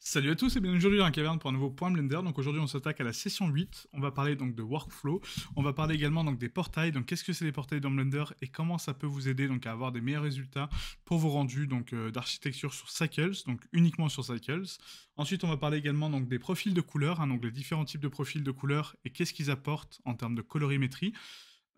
Salut à tous et bienvenue aujourd'hui dans la caverne pour un nouveau point Blender. Donc aujourd'hui on s'attaque à la session 8. On va parler donc de workflow. On va parler également donc des portails. Donc qu'est-ce que c'est les portails dans Blender et comment ça peut vous aider donc à avoir des meilleurs résultats pour vos rendus donc euh, d'architecture sur Cycles, donc uniquement sur Cycles. Ensuite on va parler également donc des profils de couleurs, hein, donc les différents types de profils de couleurs et qu'est-ce qu'ils apportent en termes de colorimétrie.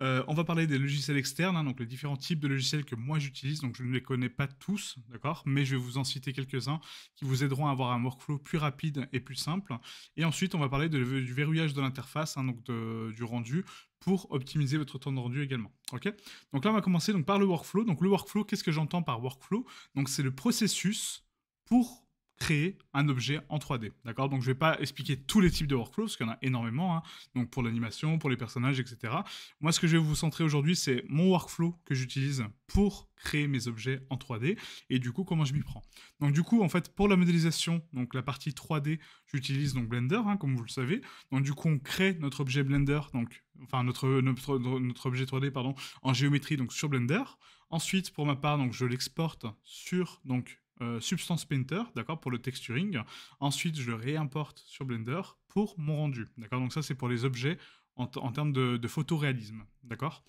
Euh, on va parler des logiciels externes, hein, donc les différents types de logiciels que moi j'utilise. Donc je ne les connais pas tous, d'accord, mais je vais vous en citer quelques-uns qui vous aideront à avoir un workflow plus rapide et plus simple. Et ensuite, on va parler du verrouillage de l'interface, hein, donc du rendu, pour optimiser votre temps de rendu également. Ok Donc là, on va commencer donc par le workflow. Donc le workflow, qu'est-ce que j'entends par workflow Donc c'est le processus pour créer un objet en 3D. D'accord Donc, je ne vais pas expliquer tous les types de workflows, parce qu'il y en a énormément. Hein. donc, pour l'animation, pour les personnages, etc. Moi, ce que je vais vous centrer aujourd'hui, c'est mon workflow que j'utilise pour créer mes objets en 3D et du coup comment je m'y prends. Donc du coup en fait pour la modélisation, donc la partie 3D, j'utilise donc Blender hein, comme vous le savez. Donc du coup on crée notre objet Blender, donc enfin notre, notre, notre objet 3D pardon en géométrie donc sur Blender. Ensuite pour ma part donc je l'exporte sur donc euh, Substance Painter, d'accord, pour le texturing. Ensuite, je le réimporte sur Blender pour mon rendu, d'accord. Donc ça, c'est pour les objets en, termes de, de photoréalisme, d'accord.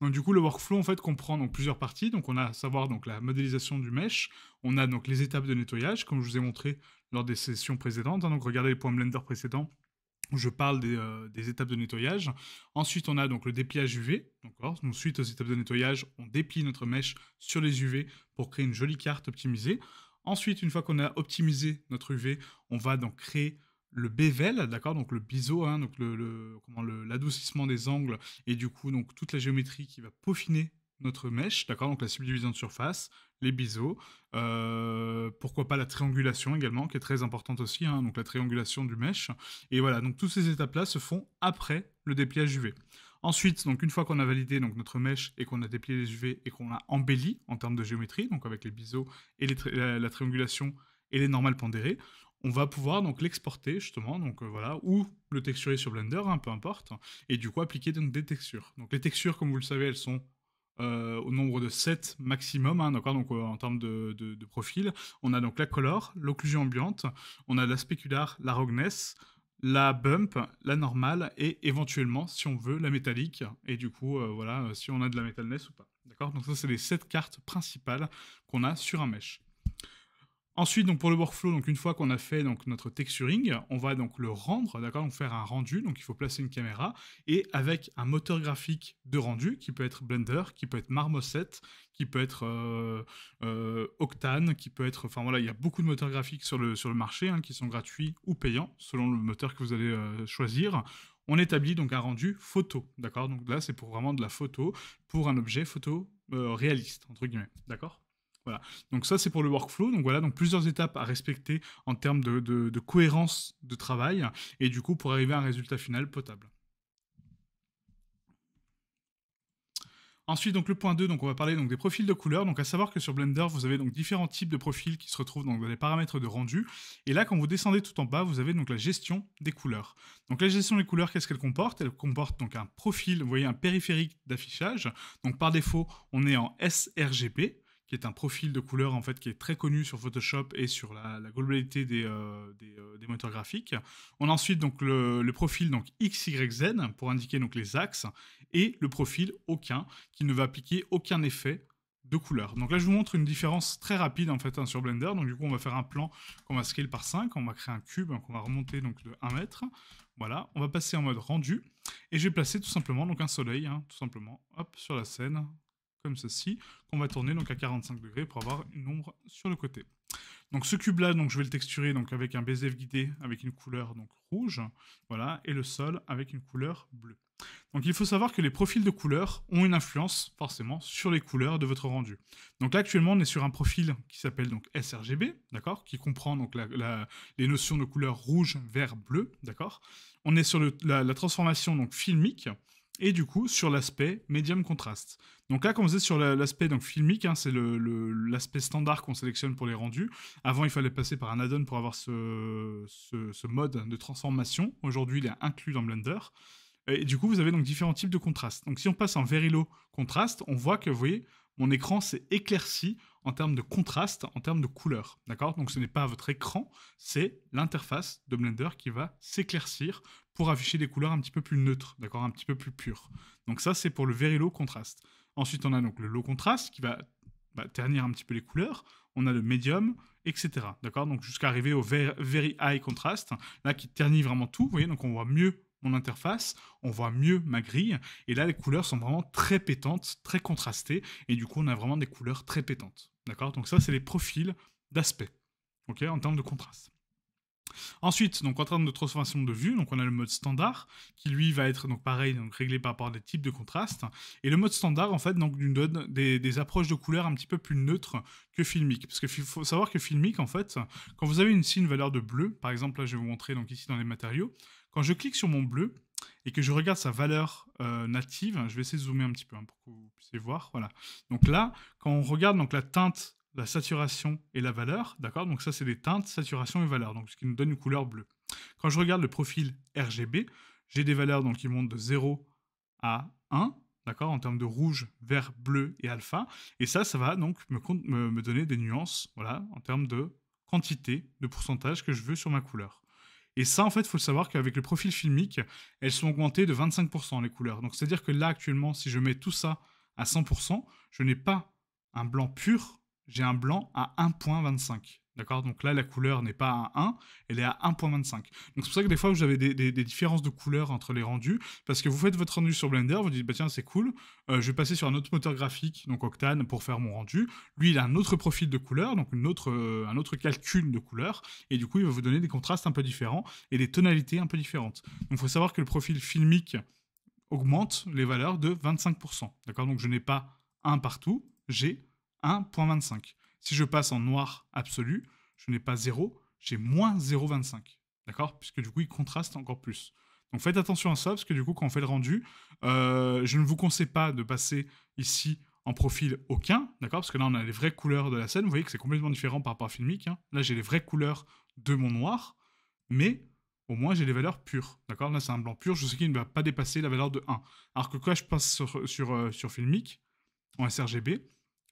Donc du coup, le workflow en fait comprend donc plusieurs parties. Donc on a à savoir donc la modélisation du mesh, on a donc les étapes de nettoyage, comme je vous ai montré lors des sessions précédentes. Hein. donc regardez les points Blender précédents je parle euh, des, étapes de nettoyage. Ensuite, on a donc le dépliage UV. Donc, suite aux étapes de nettoyage, on déplie notre mèche sur les UV pour créer une jolie carte optimisée. Ensuite, une fois qu'on a optimisé notre UV, on va donc créer le bevel, d'accord, donc le biseau, hein, donc le, le l'adoucissement des angles et du coup donc toute la géométrie qui va peaufiner notre mèche, d'accord, donc la subdivision de surface, les biseaux. Euh, pourquoi pas la triangulation également, qui est très importante aussi, hein, donc la triangulation du mesh. Et voilà, donc toutes ces étapes-là se font après le dépliage UV. Ensuite, donc une fois qu'on a validé donc notre mesh, et qu'on a déplié les UV et qu'on l'a embelli en termes de géométrie, donc avec les biseaux et la, triangulation et les normales pondérées, on va pouvoir donc l'exporter justement, donc euh, voilà, ou le texturer sur Blender, hein, peu importe, et du coup appliquer donc des textures. Donc les textures, comme vous le savez, elles sont euh, au nombre de 7 maximum, hein, euh, en termes de, de, profil, on a donc la color, l'occlusion ambiante, on a la spéculaire la rogueness, la bump, la normale et éventuellement, si on veut, la métallique. Et du coup, euh, voilà, si on a de la metalness ou pas. D'accord Donc ça, c'est les 7 cartes principales qu'on a sur un mesh. Ensuite, donc pour le workflow, donc une fois qu'on a fait donc notre texturing, on va donc le rendre, d'accord va faire un rendu, donc il faut placer une caméra et avec un moteur graphique de rendu qui peut être Blender, qui peut être Marmoset, qui peut être euh, euh, Octane, qui peut être, enfin voilà, il y a beaucoup de moteurs graphiques sur le sur le marché hein, qui sont gratuits ou payants selon le moteur que vous allez euh, choisir on établit donc un rendu photo, d'accord Donc là, c'est pour vraiment de la photo, pour un objet photo réaliste, entre guillemets, d'accord voilà. Donc ça, c'est pour le workflow. Donc voilà, donc plusieurs étapes à respecter en termes de, cohérence de travail et du coup pour arriver à un résultat final potable. Ensuite, donc le point 2, donc on va parler donc des profils de couleurs. Donc à savoir que sur Blender, vous avez donc différents types de profils qui se retrouvent dans les paramètres de rendu. Et là, quand vous descendez tout en bas, vous avez donc la gestion des couleurs. Donc la gestion des couleurs, qu'est-ce qu'elle comporte Elle comporte donc un profil, vous voyez, un périphérique d'affichage. Donc par défaut, on est en sRGB qui est un profil de couleur en fait qui est très connu sur Photoshop et sur la, globalité des, euh, euh, moteurs graphiques. On a ensuite donc le, profil donc XYZ pour indiquer donc les axes et le profil aucun qui ne va appliquer aucun effet de couleur. Donc là je vous montre une différence très rapide en fait hein, sur Blender. Donc du coup on va faire un plan qu'on va scale par 5, on va créer un cube qu'on va remonter donc de 1 mètre. Voilà, on va passer en mode rendu et j'ai placé tout simplement donc un soleil hein, tout simplement hop sur la scène comme ceci, qu'on va tourner donc à 45 degrés pour avoir une ombre sur le côté. Donc ce cube là, donc je vais le texturer donc avec un BZF guidé avec une couleur donc rouge, voilà, et le sol avec une couleur bleue. Donc il faut savoir que les profils de couleurs ont une influence forcément sur les couleurs de votre rendu. Donc là actuellement on est sur un profil qui s'appelle donc sRGB, d'accord, qui comprend donc la, les notions de couleurs rouge, vert, bleu, d'accord. On est sur la, la transformation donc filmique, et du coup sur l'aspect Medium Contrast. Donc là, quand vous êtes sur l'aspect filmique, hein, c'est l'aspect standard qu'on sélectionne pour les rendus. Avant, il fallait passer par un add-on pour avoir ce, mode de transformation. Aujourd'hui, il est inclus dans Blender. Et du coup, vous avez donc différents types de contrastes. Donc si on passe en Verilo contraste, on voit que, vous voyez, mon écran s'est éclairci en termes de contraste, en termes de couleurs, D'accord Donc ce n'est pas votre écran, c'est l'interface de Blender qui va s'éclaircir pour afficher des couleurs un petit peu plus neutres, d'accord Un petit peu plus pures. Donc ça, c'est pour le Very Low Contrast. Ensuite, on a donc le Low Contrast qui va bah, ternir un petit peu les couleurs. On a le Medium, etc. D'accord Donc jusqu'à arriver au very, High Contrast, là qui ternit vraiment tout. Vous voyez, donc on voit mieux mon interface, on voit mieux ma grille, et là les couleurs sont vraiment très pétantes, très contrastées, et du coup on a vraiment des couleurs très pétantes. D'accord Donc ça, c'est les profils d'aspect, ok, en termes de contraste. Ensuite, donc en termes de transformation de vue, donc on a le mode standard qui lui va être donc pareil, donc réglé par rapport à des types de contraste. Et le mode standard en fait donc nous donne des, approches de couleurs un petit peu plus neutres que filmique, parce qu'il faut savoir que filmique en fait, quand vous avez une, une valeur de bleu, par exemple là je vais vous montrer donc ici dans les matériaux, quand je clique sur mon bleu, et que je regarde sa valeur euh, native, je vais essayer de zoomer un petit peu hein, pour que vous puissiez voir. Voilà. Donc là, quand on regarde donc la teinte, la saturation et la valeur, d'accord Donc ça, c'est des teintes, saturation et valeur, donc ce qui nous donne une couleur bleue. Quand je regarde le profil RGB, j'ai des valeurs donc, qui montent de 0 à 1, d'accord En termes de rouge, vert, bleu et alpha. Et ça, ça va donc me, me donner des nuances, voilà, en termes de quantité, de pourcentage que je veux sur ma couleur. Et ça, en fait, il faut le savoir qu'avec le profil filmique, elles sont augmentées de 25% les couleurs. Donc, c'est-à-dire que là, actuellement, si je mets tout ça à 100%, je n'ai pas un blanc pur, j'ai un blanc à 1.25. D'accord Donc là, la couleur n'est pas à 1, elle est à 1.25. Donc c'est pour ça que des fois, vous avez des, différences de couleurs entre les rendus, parce que vous faites votre rendu sur Blender, vous dites, bah tiens, c'est cool, euh, je vais passer sur un autre moteur graphique, donc Octane, pour faire mon rendu. Lui, il a un autre profil de couleur, donc une autre, euh, un autre calcul de couleur, et du coup, il va vous donner des contrastes un peu différents et des tonalités un peu différentes. Donc il faut savoir que le profil filmique augmente les valeurs de 25%. D'accord Donc je n'ai pas 1 partout, j'ai 1.25. Si je passe en noir absolu, je n'ai pas 0, j'ai moins 0,25. D'accord Puisque du coup, il contraste encore plus. Donc faites attention à ça, parce que du coup, quand on fait le rendu, euh, je ne vous conseille pas de passer ici en profil aucun, d'accord Parce que là, on a les vraies couleurs de la scène. Vous voyez que c'est complètement différent par rapport à Filmic. Hein. là, j'ai les vraies couleurs de mon noir, mais au moins, j'ai les valeurs pures, d'accord Là, c'est un blanc pur. Je sais qu'il ne va pas dépasser la valeur de 1. Alors que quand je passe sur, sur, euh, sur en sRGB,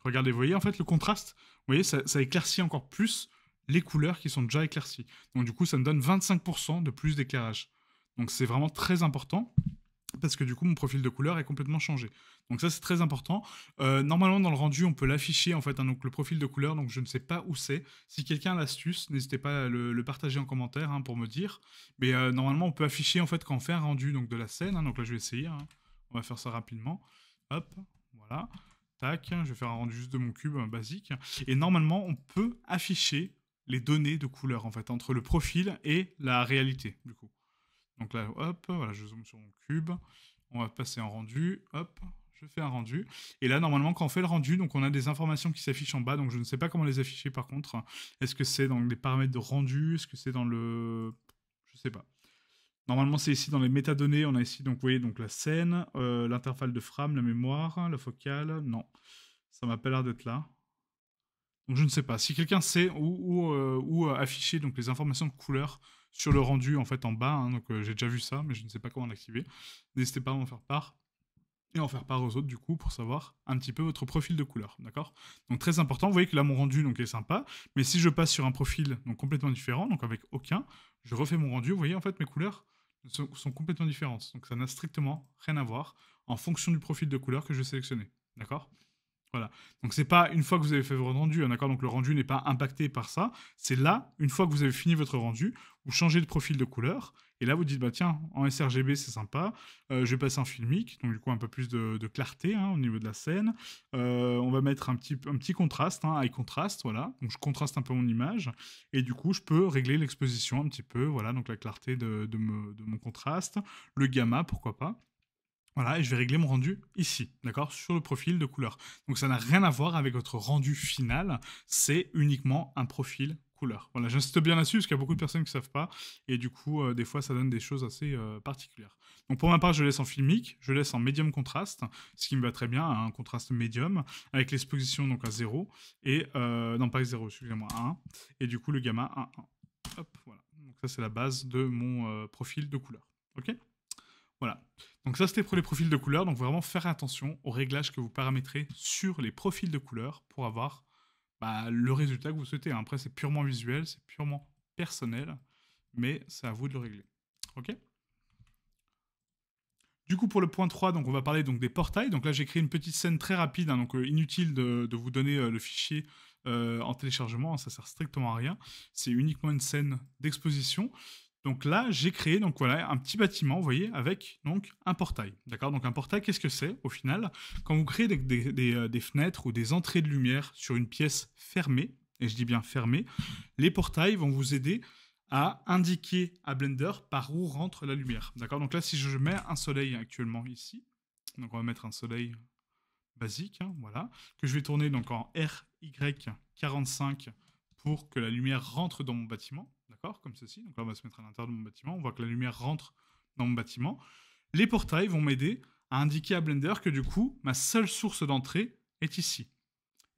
Regardez, vous voyez en fait le contraste Vous voyez, ça, éclaircit encore plus les couleurs qui sont déjà éclaircies. Donc du coup, ça me donne 25% de plus d'éclairage. Donc c'est vraiment très important parce que du coup mon profil de couleur est complètement changé. Donc ça c'est très important. Euh, normalement dans le rendu on peut l'afficher en fait, hein, donc le profil de couleur, donc je ne sais pas où c'est. Si quelqu'un a l'astuce, n'hésitez pas à le, partager en commentaire hein, pour me dire. Mais euh, normalement on peut afficher en fait quand on fait un rendu donc, de la scène, hein. donc là je vais essayer, on va faire ça rapidement. Hop, voilà. Tac, je vais faire un rendu juste de mon cube basique. Et normalement, on peut afficher les données de couleur, en fait, entre le profil et la réalité, du coup. Donc là, hop, voilà, je zoome sur mon cube. On va passer en rendu, hop, je fais un rendu. Et là, normalement, quand on fait le rendu, donc on a des informations qui s'affichent en bas. Donc je ne sais pas comment les afficher par contre. Est-ce que c'est dans les paramètres de rendu Est-ce que c'est dans le... Je sais pas. Normalement, c'est ici dans les métadonnées. On a ici donc, voyez, donc la scène, euh, l'intervalle de frame, la mémoire, la focale. Non, ça m'a pas l'air d'être là. Donc je ne sais pas. Si quelqu'un sait où, euh, euh, afficher donc les informations de couleur sur le rendu en fait en bas, hein, donc j'ai déjà vu ça, mais je ne sais pas comment l'activer. N'hésitez pas à m'en faire part et en faire part aux autres du coup pour savoir un petit peu votre profil de couleur, d'accord Donc très important. Vous voyez que là mon rendu donc est sympa, mais si je passe sur un profil donc complètement différent, donc avec aucun, je refais mon rendu. Vous voyez en fait mes couleurs sont, complètement différentes. Donc ça n'a strictement rien à voir en fonction du profil de couleur que je vais sélectionner. D'accord voilà. Donc c'est pas une fois que vous avez fait votre rendu, hein, d'accord Donc le rendu n'est pas impacté par ça. C'est là, une fois que vous avez fini votre rendu, vous changez de profil de couleur et là, vous dites, bah tiens, en sRGB, c'est sympa. Euh, je vais passer en filmique, donc du coup, un peu plus de, clarté hein, au niveau de la scène. Euh, on va mettre un petit, un petit contraste, hein, high contrast, voilà. Donc, je contraste un peu mon image. Et du coup, je peux régler l'exposition un petit peu, voilà. Donc, la clarté de, de mon contraste, le gamma, pourquoi pas. Voilà, et je vais régler mon rendu ici, d'accord Sur le profil de couleur. Donc ça n'a rien à voir avec votre rendu final, c'est uniquement un profil voilà, j'insiste bien là-dessus parce qu'il y a beaucoup de personnes qui ne savent pas et du coup, euh, des fois, ça donne des choses assez euh, particulières. Donc pour ma part, je laisse en filmique, je laisse en médium contraste, ce qui me va très bien, hein, un contraste médium avec l'exposition donc à 0 et euh, non pas 0, excusez-moi, à 1 et du coup le gamma à 1. Hop, voilà. Donc ça c'est la base de mon profil de couleur. OK voilà. Donc ça, c'était pour les profils de couleur. Donc vraiment faire attention aux réglages que vous paramétrez sur les profils de couleur pour avoir bah, le résultat que vous souhaitez. Hein. Après, c'est purement visuel, c'est purement personnel, mais c'est à vous de le régler. OK du coup, pour le point 3, donc on va parler donc des portails. Donc là, j'ai créé une petite scène très rapide, hein, donc euh, inutile de, vous donner euh, le fichier euh, en téléchargement, hein, ça sert strictement à rien. C'est uniquement une scène d'exposition. Donc là, j'ai créé donc voilà un petit bâtiment, vous voyez, avec donc un portail. D'accord Donc un portail, qu'est-ce que c'est au final Quand vous créez euh, des, fenêtres ou des entrées de lumière sur une pièce fermée, et je dis bien fermée, les portails vont vous aider à indiquer à Blender par où rentre la lumière. D'accord Donc là, si je mets un soleil actuellement ici, donc on va mettre un soleil basique, hein, voilà, que je vais tourner donc en RY45 pour que la lumière rentre dans mon bâtiment. Comme ceci. Donc là, on va se mettre à l'intérieur de mon bâtiment. On voit que la lumière rentre dans mon bâtiment. Les portails vont m'aider à indiquer à Blender que du coup, ma seule source d'entrée est ici.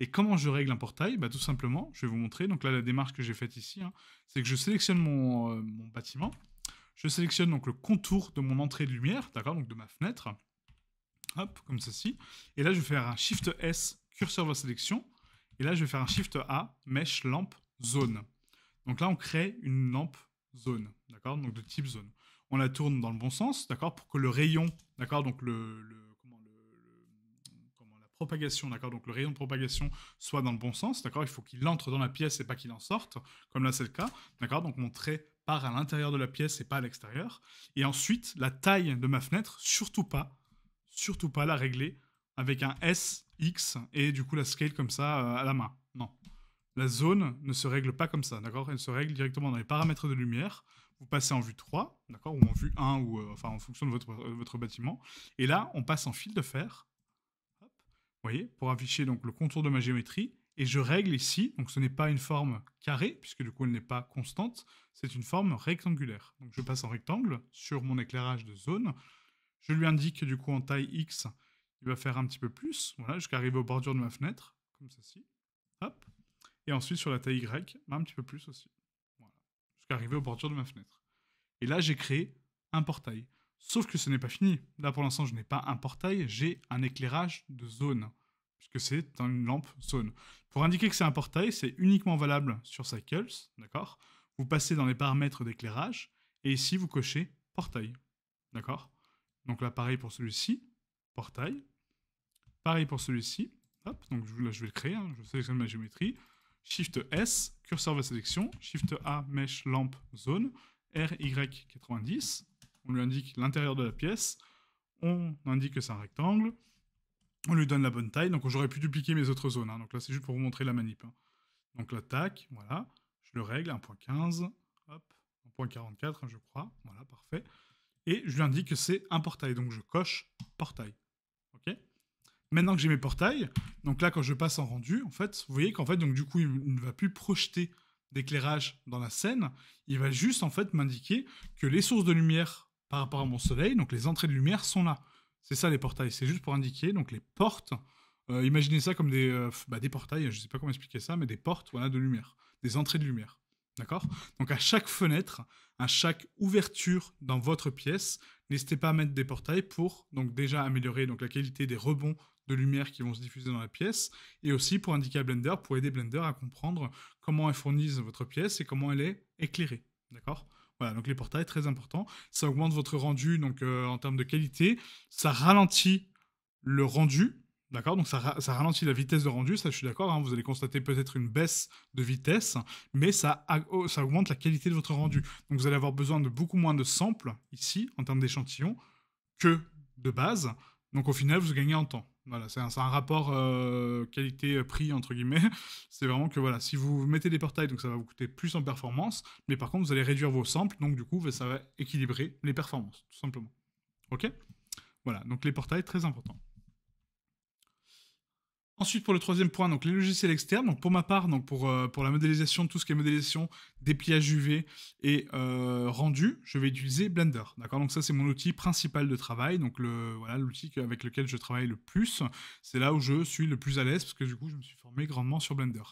Et comment je règle un portail bah, Tout simplement, je vais vous montrer. Donc là, la démarche que j'ai faite ici, hein, c'est que je sélectionne euh, mon, bâtiment. Je sélectionne donc le contour de mon entrée de lumière, d'accord Donc de ma fenêtre. Hop, comme ceci. Et là, je vais faire un Shift S, curseur de sélection. Et là, je vais faire un Shift A, Mesh, Lampe, Zone. Donc là, on crée une lampe zone, d'accord Donc de type zone. On la tourne dans le bon sens, d'accord Pour que le rayon, d'accord Donc le, comment, le, la propagation, d'accord Donc le rayon de propagation soit dans le bon sens, d'accord Il faut qu'il entre dans la pièce et pas qu'il en sorte, comme là c'est le cas, d'accord Donc mon trait part à l'intérieur de la pièce et pas à l'extérieur. Et ensuite, la taille de ma fenêtre, surtout pas, surtout pas la régler avec un S, X et du coup la scale comme ça euh, à la main. Non, la zone ne se règle pas comme ça, d'accord Elle se règle directement dans les paramètres de lumière. Vous passez en vue 3, d'accord Ou en vue 1, ou euh, enfin en fonction de votre, euh, votre bâtiment. Et là, on passe en fil de fer, vous voyez, pour afficher donc le contour de ma géométrie. Et je règle ici, donc ce n'est pas une forme carrée, puisque du coup elle n'est pas constante, c'est une forme rectangulaire. Donc je passe en rectangle sur mon éclairage de zone. Je lui indique du coup en taille X, il va faire un petit peu plus, voilà, jusqu'à arriver aux bordures de ma fenêtre, comme ceci. Hop. Et ensuite, sur la taille Y, un petit peu plus aussi. Voilà. Jusqu'à arriver aux bordures de ma fenêtre. Et là, j'ai créé un portail. Sauf que ce n'est pas fini. Là, pour l'instant, je n'ai pas un portail, j'ai un éclairage de zone. Puisque c'est une lampe zone. Pour indiquer que c'est un portail, c'est uniquement valable sur Cycles, e d'accord Vous passez dans les paramètres d'éclairage, et ici, vous cochez portail, d'accord Donc là, pareil pour celui-ci, portail. Pareil pour celui-ci. donc là, je vais le créer, hein. je sélectionne ma géométrie. Shift S, curseur de sélection, Shift A, mesh lampe, zone, R, 90. On lui indique l'intérieur de la pièce, on indique que c'est un rectangle, on lui donne la bonne taille, donc j'aurais pu dupliquer mes autres zones, hein. donc là c'est juste pour vous montrer la manip. Hein. Donc là, tac, voilà, je le règle, 1.15, hop, 1.44 hein, je crois, voilà, parfait. Et je lui indique que c'est un portail, donc je coche portail. Maintenant que j'ai mes portails, donc là, quand je passe en rendu, en fait, vous voyez qu'en fait, donc du coup, il ne va plus projeter d'éclairage dans la scène. Il va juste, en fait, m'indiquer que les sources de lumière par rapport à mon soleil, donc les entrées de lumière, sont là. C'est ça, les portails. C'est juste pour indiquer, donc les portes. Euh, imaginez ça comme des, euh, bah, des portails, je ne sais pas comment expliquer ça, mais des portes voilà, de lumière, des entrées de lumière. D'accord Donc à chaque fenêtre, à chaque ouverture dans votre pièce, n'hésitez pas à mettre des portails pour donc déjà améliorer donc la qualité des rebonds de lumière qui vont se diffuser dans la pièce et aussi pour indiquer à Blender, pour aider Blender à comprendre comment elle fournit votre pièce et comment elle est éclairée. D'accord voilà, donc les portails, très important. Ça augmente votre rendu donc euh, en termes de qualité. Ça ralentit le rendu, D'accord Donc ça, ralentit la vitesse de rendu, ça je suis d'accord, hein, vous allez constater peut-être une baisse de vitesse, mais ça, ça augmente la qualité de votre rendu. Donc vous allez avoir besoin de beaucoup moins de samples ici, en termes d'échantillons, que de base. Donc au final, vous gagnez en temps. Voilà, c'est un, rapport euh, qualité-prix, entre guillemets. C'est vraiment que voilà, si vous mettez des portails, donc ça va vous coûter plus en performance, mais par contre, vous allez réduire vos samples, donc du coup, bah, ça va équilibrer les performances, tout simplement. Ok Voilà, donc les portails, très important. Ensuite, pour le troisième point, donc les logiciels externes. Donc pour ma part, donc pour, euh, pour la modélisation, de tout ce qui est modélisation, dépliage UV et euh, rendu, je vais utiliser Blender. D'accord Donc ça, c'est mon outil principal de travail. Donc le voilà l'outil avec lequel je travaille le plus. C'est là où je suis le plus à l'aise parce que du coup, je me suis formé grandement sur Blender.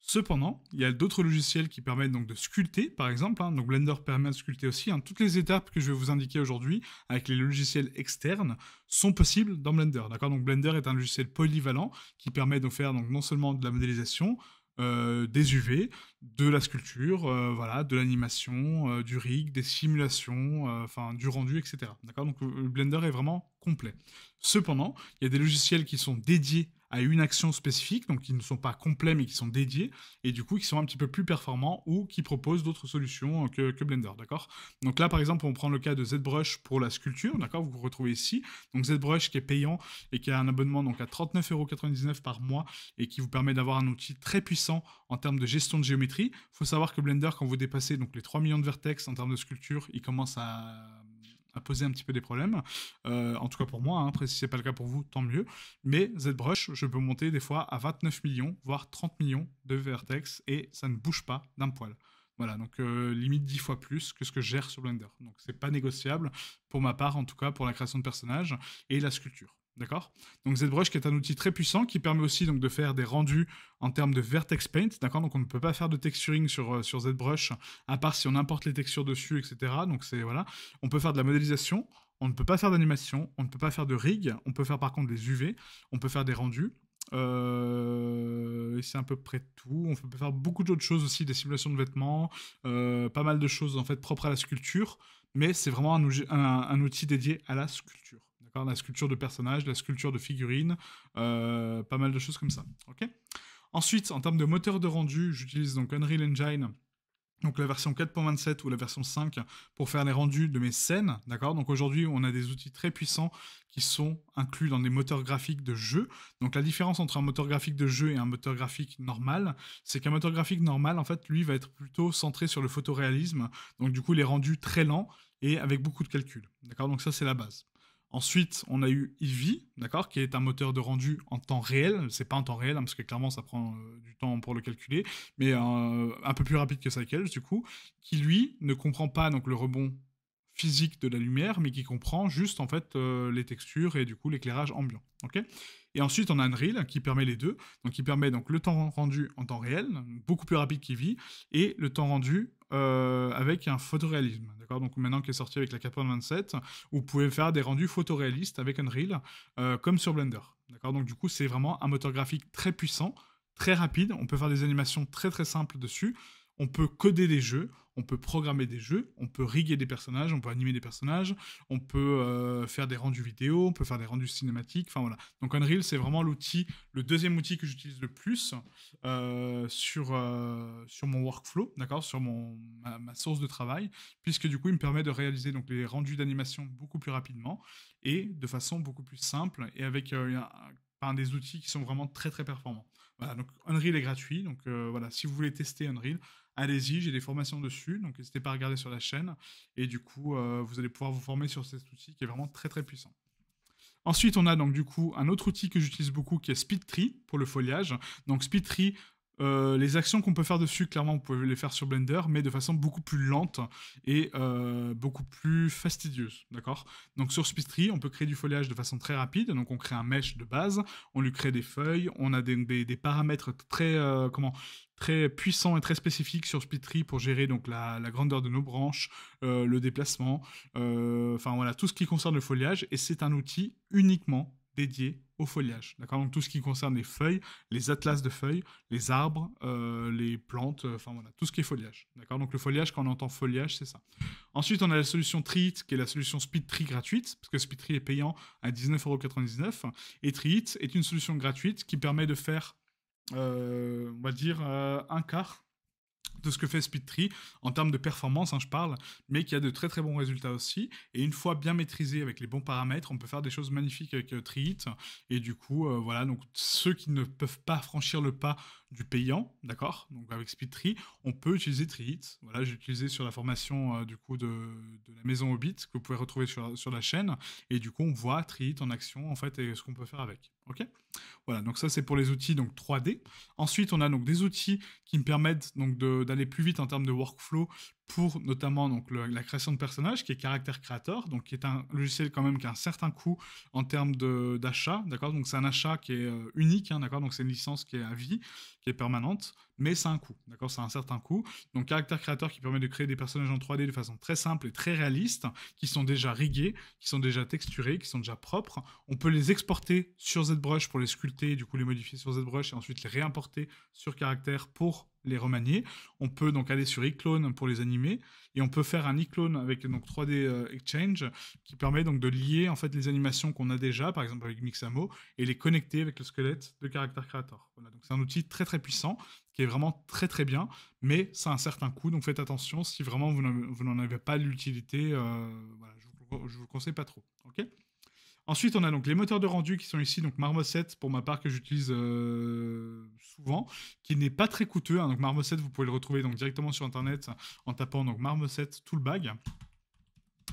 Cependant, il y a d'autres logiciels qui permettent donc de sculpter, par exemple. Hein. donc Blender permet de sculpter aussi. Hein. toutes les étapes que je vais vous indiquer aujourd'hui avec les logiciels externes sont possibles dans Blender. D'accord Donc Blender est un logiciel polyvalent qui permet de faire donc non seulement de la modélisation, euh, des UV, de la sculpture, euh, voilà, de l'animation, euh, du rig, des simulations, enfin du rendu, etc. D'accord Donc Blender est vraiment complet. Cependant, il y a des logiciels qui sont dédiés à une action spécifique, donc qui ne sont pas complets mais qui sont dédiés, et du coup qui sont un petit peu plus performants ou qui proposent d'autres solutions euh, que, Blender, d'accord Donc là par exemple on prend le cas de ZBrush pour la sculpture, d'accord Vous vous retrouvez ici, donc ZBrush qui est payant et qui a un abonnement donc à 39,99€ par mois et qui vous permet d'avoir un outil très puissant en termes de gestion de géométrie. Il faut savoir que Blender quand vous dépassez donc les 3 millions de vertex en termes de sculpture, il commence à a posé un petit peu des problèmes. Euh, en tout cas pour moi, hein, après si c'est pas le cas pour vous, tant mieux. Mais ZBrush, je peux monter des fois à 29 millions, voire 30 millions de vertex et ça ne bouge pas d'un poil. Voilà, donc euh, limite 10 fois plus que ce que je gère sur Blender. Donc c'est pas négociable, pour ma part en tout cas, pour la création de personnages et la sculpture. D'accord Donc ZBrush qui est un outil très puissant qui permet aussi donc de faire des rendus en termes de vertex paint, d'accord Donc on ne peut pas faire de texturing sur, euh, sur ZBrush à part si on importe les textures dessus, etc. Donc c'est voilà, on peut faire de la modélisation, on ne peut pas faire d'animation, on ne peut pas faire de rig, on peut faire par contre des UV, on peut faire des rendus. Euh, c'est à peu près tout. On peut faire beaucoup d'autres choses aussi, des simulations de vêtements, euh, pas mal de choses en fait propres à la sculpture, mais c'est vraiment un outil dédié à la sculpture la sculpture de personnages, la sculpture de figurines, euh, pas mal de choses comme ça. Ok Ensuite, en termes de moteur de rendu, j'utilise donc Unreal Engine. Donc la version 4.27 ou la version 5 pour faire les rendus de mes scènes, d'accord Donc aujourd'hui, on a des outils très puissants qui sont inclus dans des moteurs graphiques de jeu. Donc la différence entre un moteur graphique de jeu et un moteur graphique normal, c'est qu'un moteur graphique normal, en fait, lui, va être plutôt centré sur le photoréalisme. Donc du coup, les rendus très lents et avec beaucoup de calculs, d'accord Donc ça, c'est la base. Ensuite, on a eu Eevee, d'accord, qui est un moteur de rendu en temps réel. C'est pas en temps réel, hein, parce que clairement, ça prend euh, du temps pour le calculer, mais euh, un peu plus rapide que Cycles, du coup, qui lui ne comprend pas donc le rebond physique de la lumière, mais qui comprend juste en fait euh, les textures et du coup l'éclairage ambiant. Ok et ensuite, on a Unreal hein, qui permet les deux. Donc, qui permet donc le temps rendu en temps réel, beaucoup plus rapide vit et le temps rendu euh, avec un photoréalisme. D'accord Donc maintenant qu'il est sorti avec la 4.27, vous pouvez faire des rendus photoréalistes avec Unreal, euh, comme sur Blender. D'accord Donc du coup, c'est vraiment un moteur graphique très puissant, très rapide. On peut faire des animations très très simples dessus on peut coder des jeux, on peut programmer des jeux, on peut riguer des personnages, on peut animer des personnages, on peut euh, faire des rendus vidéo, on peut faire des rendus cinématiques, enfin voilà. Donc Unreal, c'est vraiment l'outil, le deuxième outil que j'utilise le plus euh, sur, euh, sur mon workflow, d'accord, sur mon, ma, source de travail, puisque du coup, il me permet de réaliser donc, les rendus d'animation beaucoup plus rapidement et de façon beaucoup plus simple et avec un, des outils qui sont vraiment très très performants. donc Unreal est gratuit, donc voilà, si vous voulez tester Unreal, allez-y, j'ai des formations dessus, donc n'hésitez pas à regarder sur la chaîne. Et du coup, euh, vous allez pouvoir vous former sur cet outil qui est vraiment très très puissant. Ensuite, on a donc du coup un autre outil que j'utilise beaucoup qui est SpeedTree pour le foliage. Donc SpeedTree, euh, les actions qu'on peut faire dessus, clairement, vous pouvez les faire sur Blender, mais de façon beaucoup plus lente et euh, beaucoup plus fastidieuse, d'accord Donc sur SpeedTree, on peut créer du foliage de façon très rapide, donc on crée un mesh de base, on lui crée des feuilles, on a des, paramètres très, comment, très puissant et très spécifique sur SpeedTree pour gérer donc la, grandeur de nos branches, euh, le déplacement, euh, enfin voilà, tout ce qui concerne le foliage. Et c'est un outil uniquement dédié au foliage. D'accord Donc tout ce qui concerne les feuilles, les atlas de feuilles, les arbres, euh, les plantes, enfin tout ce qui est foliage. D'accord Donc le foliage, quand on entend foliage, c'est ça. Ensuite, on a la solution Treat, qui est la solution SpeedTree gratuite, parce que SpeedTree est payant à 19,99€. Et Treat est une solution gratuite qui permet de faire euh, on va dire, euh, un quart de ce que fait SpeedTree en termes de performance, hein, je parle, mais qui a de très très bons résultats aussi. Et une fois bien maîtrisé avec les bons paramètres, on peut faire des choses magnifiques avec euh, Treehit. Et du coup, voilà, donc ceux qui ne peuvent pas franchir le pas du payant, d'accord Donc avec SpeedTree, on peut utiliser Triit. Voilà, j'ai utilisé sur la formation euh, du coup de, la maison Hobbit que vous pouvez retrouver sur, la chaîne. Et du coup, on voit trihit en action en fait et ce qu'on peut faire avec. Ok Voilà, donc ça c'est pour les outils donc 3D. Ensuite, on a donc des outils qui me permettent donc d'aller plus vite en termes de workflow pour notamment donc la création de personnages qui est Caractère Créateur, donc qui est un logiciel quand même qui a un certain coût en termes d'achat, d'accord Donc c'est un achat qui est euh, unique, hein, d'accord Donc c'est une licence qui est à vie, qui est permanente, mais c'est un coût, d'accord C'est un certain coût. Donc Character Creator qui permet de créer des personnages en 3D de façon très simple et très réaliste, qui sont déjà rigués, qui sont déjà texturés, qui sont déjà propres. On peut les exporter sur ZBrush pour les sculpter, du coup les modifier sur ZBrush et ensuite les réimporter sur Caractère pour les remanier. On peut donc aller sur iClone pour les animer et on peut faire un iClone avec donc 3D euh, Exchange qui permet donc de lier en fait les animations qu'on a déjà, par exemple avec Mixamo, et les connecter avec le squelette de Character Creator. donc c'est un outil très très puissant qui est vraiment très très bien, mais ça a un certain coût, donc faites attention si vraiment vous n'en avez pas l'utilité. Euh, je, ne vous conseille pas trop. ok Ensuite, on a donc les moteurs de rendu qui sont ici, donc Marmoset pour ma part que j'utilise euh, souvent, qui n'est pas très coûteux. Hein. Donc Marmoset, vous pouvez le retrouver donc directement sur internet en tapant donc Marmoset tout le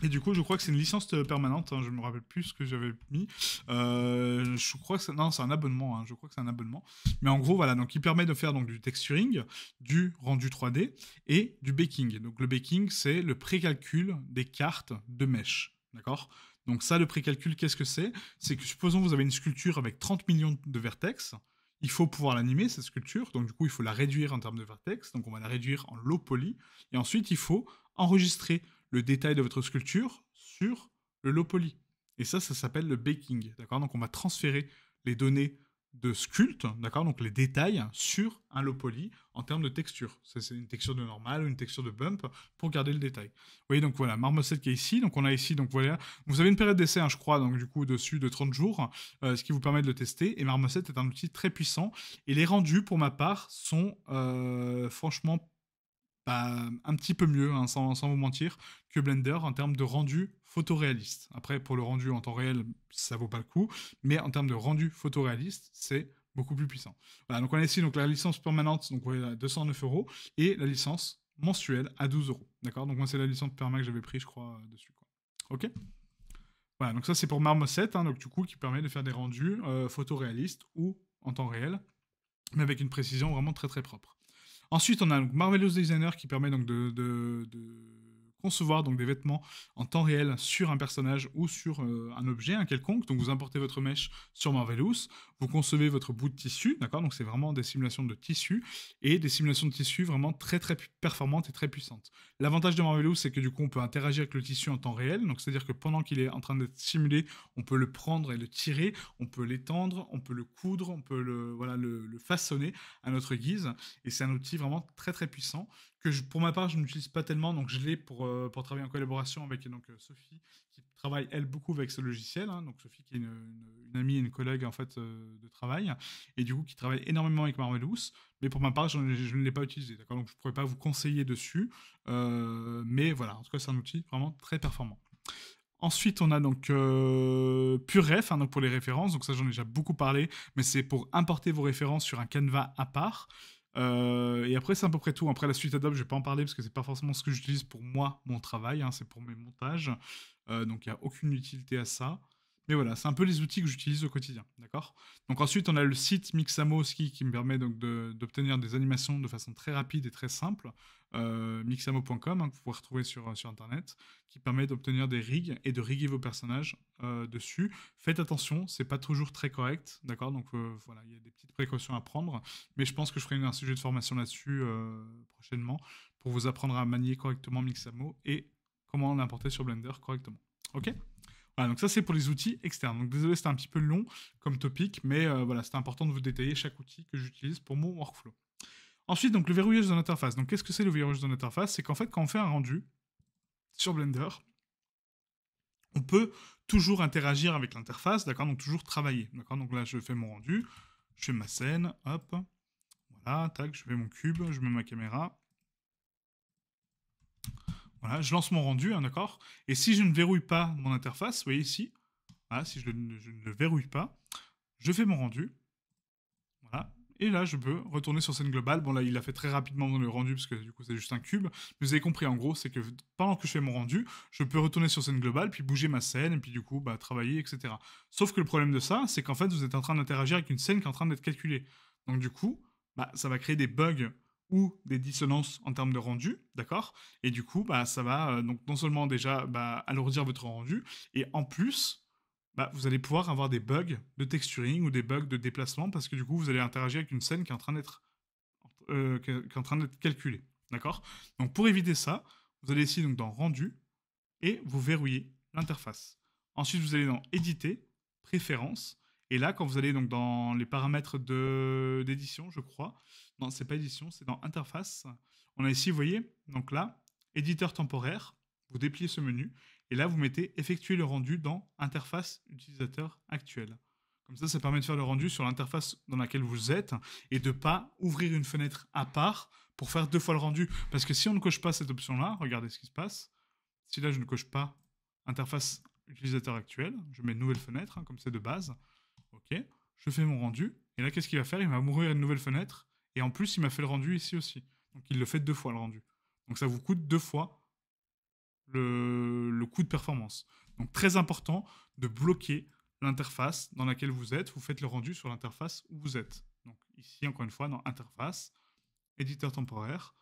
Et du coup, je crois que c'est une licence euh, permanente. Hein. je ne me rappelle plus ce que j'avais mis. Euh, je crois que c'est... non, c'est un abonnement. Hein. je crois que c'est un abonnement. Mais en gros, voilà. Donc, il permet de faire donc du texturing, du rendu 3D et du baking. Donc, le baking, c'est le pré des cartes de mèche. D'accord donc ça, le précalcul, qu'est-ce que c'est C'est que supposons vous avez une sculpture avec 30 millions de vertex, il faut pouvoir l'animer, cette sculpture, donc du coup il faut la réduire en termes de vertex, donc on va la réduire en low poly, et ensuite il faut enregistrer le détail de votre sculpture sur le low poly. Et ça, ça s'appelle le baking, d'accord Donc on va transférer les données de sculpte, d'accord, donc les détails sur un lot poly en termes de texture. C'est une texture de normal, ou une texture de bump pour garder le détail. Vous voyez, donc voilà, marmoset qui est ici. Donc on a ici, donc voilà, vous avez une période d'essai, hein, je crois, donc du coup dessus de 30 jours, euh, ce qui vous permet de le tester. Et marmoset est un outil très puissant. Et les rendus, pour ma part, sont euh, franchement euh, un petit peu mieux, hein, sans, vous mentir, que Blender en termes de rendu photoréaliste. Après, pour le rendu en temps réel, ça vaut pas le coup, mais en termes de rendu photoréaliste, c'est beaucoup plus puissant. Voilà, donc on a ici donc, la licence permanente, donc à 209 euros, et la licence mensuelle à 12 euros. D'accord Donc moi, c'est la licence perma que j'avais pris, je crois, euh, dessus. Quoi. Ok Voilà, donc ça, c'est pour Marmoset, hein, donc du coup, qui permet de faire des rendus euh, photoréalistes ou en temps réel, mais avec une précision vraiment très très propre. Ensuite, on a Marvelous Designer qui permet donc de, concevoir donc des vêtements en temps réel sur un personnage ou sur euh, un objet, un quelconque. Donc vous importez votre mèche sur Marvelous, vous concevez votre bout de tissu, d'accord Donc c'est vraiment des simulations de tissu et des simulations de tissu vraiment très très performantes et très puissantes. L'avantage de Marvelous, c'est que du coup, on peut interagir avec le tissu en temps réel. Donc c'est-à-dire que pendant qu'il est en train d'être simulé, on peut le prendre et le tirer, on peut l'étendre, on peut le coudre, on peut le voilà le, façonner à notre guise. Et c'est un outil vraiment très très puissant que pour ma part, je n'utilise pas tellement. Donc je l'ai pour euh, pour travailler en collaboration avec donc euh, Sophie qui travaille elle beaucoup avec ce logiciel. Hein, donc Sophie qui est une, amie et une collègue en fait euh, de travail et du coup qui travaille énormément avec Marvelous. Mais pour ma part, je, ne l'ai pas utilisé, d'accord. Donc je ne pourrais pas vous conseiller dessus. Euh, mais voilà, en tout cas c'est un outil vraiment très performant. Ensuite, on a donc PureRef, euh, Puref hein, donc pour les références. Donc ça, j'en ai déjà beaucoup parlé, mais c'est pour importer vos références sur un canevas à part. et après, c'est à peu près tout. Après, la suite Adobe, je vais pas en parler parce que c'est pas forcément ce que j'utilise pour moi, mon travail. Hein, c'est pour mes montages. Euh, donc il n'y a aucune utilité à ça. Mais voilà, c'est un peu les outils que j'utilise au quotidien, d'accord Donc ensuite, on a le site Mixamo, Mixamoski qui me permet donc d'obtenir des animations de façon très rapide et très simple, euh, mixamo.com, hein, que vous pouvez retrouver sur, euh, sur Internet, qui permet d'obtenir des rigs et de riguer vos personnages dessus. Faites attention, c'est pas toujours très correct, d'accord Donc voilà, il y a des petites précautions à prendre, mais je pense que je ferai un sujet de formation là-dessus prochainement pour vous apprendre à manier correctement Mixamo et comment l'importer sur Blender correctement. Ok voilà, donc ça c'est pour les outils externes. Donc désolé, c'est un petit peu long comme topic, mais euh, voilà, c'était important de vous détailler chaque outil que j'utilise pour mon workflow. Ensuite, donc le verrouillage de l'interface. Donc qu'est-ce que c'est le verrouillage de l'interface C'est qu'en fait, quand on fait un rendu sur Blender, on peut toujours interagir avec l'interface, d'accord Donc toujours travailler, d'accord Donc là, je fais mon rendu, je fais ma scène, hop, voilà, tac, je fais mon cube, je mets ma caméra, je lance mon rendu, hein, d'accord Et si je ne verrouille pas mon interface, vous voyez ici, si je, ne le verrouille pas, je fais mon rendu. Voilà, et là, je peux retourner sur scène globale. Bon, là, il l'a fait très rapidement dans le rendu, parce que du coup, c'est juste un cube. Mais vous avez compris, en gros, c'est que pendant que je fais mon rendu, je peux retourner sur scène globale, puis bouger ma scène, et puis du coup, bah, travailler, etc. Sauf que le problème de ça, c'est qu'en fait, vous êtes en train d'interagir avec une scène qui est en train d'être calculée. Donc, du coup, bah, ça va créer des bugs ou des dissonances en termes de rendu, d'accord Et du coup, bah, ça va euh, donc non seulement déjà bah, alourdir votre rendu, et en plus, bah, vous allez pouvoir avoir des bugs de texturing ou des bugs de déplacement parce que du coup, vous allez interagir avec une scène qui est en train d'être euh, en train d'être calculée, d'accord Donc pour éviter ça, vous allez ici donc dans rendu et vous verrouillez l'interface. Ensuite, vous allez dans éditer, préférences et là, quand vous allez donc dans les paramètres d'édition, je crois, non, c'est pas édition, c'est dans interface. On a ici, vous voyez, donc là, éditeur temporaire, vous dépliez ce menu, et là, vous mettez effectuer le rendu dans interface utilisateur actuel. Comme ça, ça permet de faire le rendu sur l'interface dans laquelle vous êtes et de ne pas ouvrir une fenêtre à part pour faire deux fois le rendu. Parce que si on ne coche pas cette option-là, regardez ce qui se passe. Si là, je ne coche pas interface utilisateur actuelle, je mets nouvelle fenêtre, hein, comme c'est de base. Ok, je fais mon rendu. Et là, qu'est-ce qu'il va faire Il va mourir une nouvelle fenêtre. Et en plus, il m'a fait le rendu ici aussi. Donc, il le fait deux fois, le rendu. Donc, ça vous coûte deux fois le, le coût de performance. Donc, très important de bloquer l'interface dans laquelle vous êtes. Vous faites le rendu sur l'interface où vous êtes. Donc, ici, encore une fois, dans Interface, Éditeur temporaire,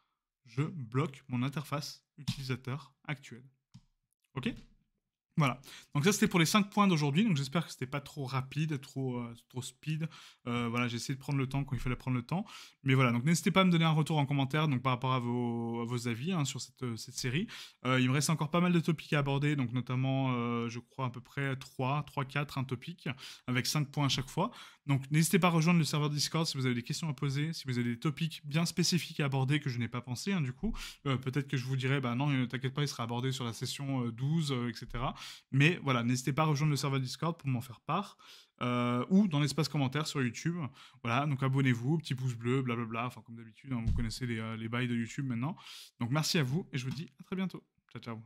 je bloque mon interface utilisateur actuelle. OK voilà. Donc ça c'était pour les 5 points d'aujourd'hui. Donc j'espère que c'était pas trop rapide, trop euh, trop speed. Euh, voilà, j'ai essayé de prendre le temps quand il fallait prendre le temps. Mais voilà, donc n'hésitez pas à me donner un retour en commentaire donc par rapport à vos, vos avis hein, sur cette, euh, série. il me reste encore pas mal de topics à aborder, donc notamment je crois à peu près 3 3 4 un topic avec 5 points à chaque fois. Donc n'hésitez pas à rejoindre le serveur Discord si vous avez des questions à poser, si vous avez des topics bien spécifiques à aborder que je n'ai pas pensé, hein, du coup. Euh, peut-être que je vous dirai, bah non, euh, t'inquiète pas, il sera abordé sur la session 12, euh, etc. Mais voilà, n'hésitez pas à rejoindre le serveur Discord pour m'en faire part. ou dans l'espace commentaire sur YouTube. Voilà, donc abonnez-vous, petit pouce bleu, blablabla, enfin comme d'habitude, hein, vous connaissez les, les bails de YouTube maintenant. Donc merci à vous et je vous dis à très bientôt. Ciao, ciao.